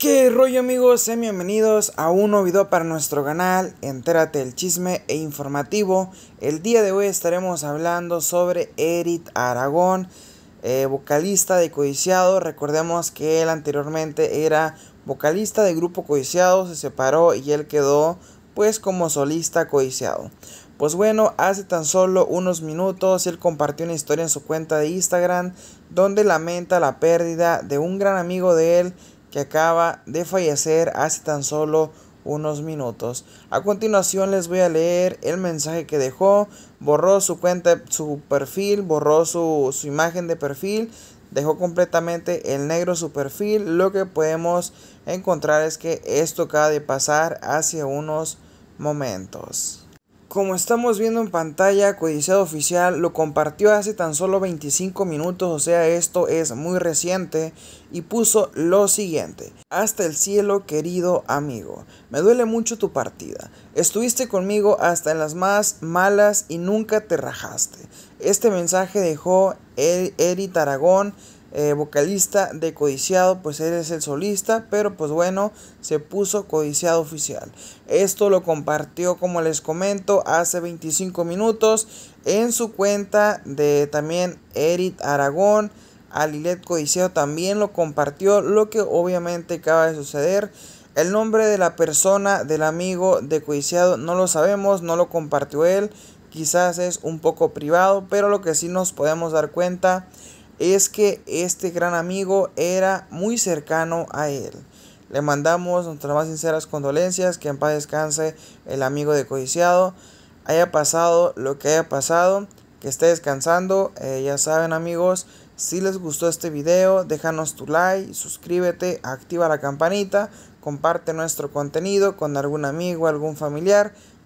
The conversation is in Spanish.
¿Qué rollo amigos? Sean bienvenidos a un nuevo video para nuestro canal Entérate el chisme e informativo El día de hoy estaremos hablando sobre Eric Aragón eh, Vocalista de Codiciado Recordemos que él anteriormente era vocalista de grupo Codiciado Se separó y él quedó pues como solista Codiciado pues bueno, hace tan solo unos minutos él compartió una historia en su cuenta de Instagram donde lamenta la pérdida de un gran amigo de él que acaba de fallecer hace tan solo unos minutos. A continuación les voy a leer el mensaje que dejó. Borró su cuenta, su perfil, borró su, imagen de perfil, dejó completamente el negro su perfil. Lo que podemos encontrar es que esto acaba de pasar hace unos momentos. Como estamos viendo en pantalla, Codiciado Oficial lo compartió hace tan solo 25 minutos, o sea, esto es muy reciente, y puso lo siguiente. Hasta el cielo, querido amigo, me duele mucho tu partida. Estuviste conmigo hasta en las más malas y nunca te rajaste. Este mensaje dejó e-, Eri Taragón eh, vocalista de Codiciado, pues él es el solista, pero pues bueno, se puso Codiciado oficial. Esto lo compartió, como les comento, hace 25 minutos en su cuenta de también Eric Aragón. Alilet Codiciado también lo compartió, lo que obviamente acaba de suceder. El nombre de la persona, del amigo de Codiciado, no lo sabemos, no lo compartió él. Quizás es un poco privado, pero lo que sí nos podemos dar cuenta es que este gran amigo era muy cercano a él. Le mandamos nuestras más sinceras condolencias, que en paz descanse el amigo de codiciado, haya pasado lo que haya pasado, que esté descansando. Eh, ya saben amigos, si les gustó este video, déjanos tu like, suscríbete, activa la campanita, comparte nuestro contenido con algún amigo, algún familiar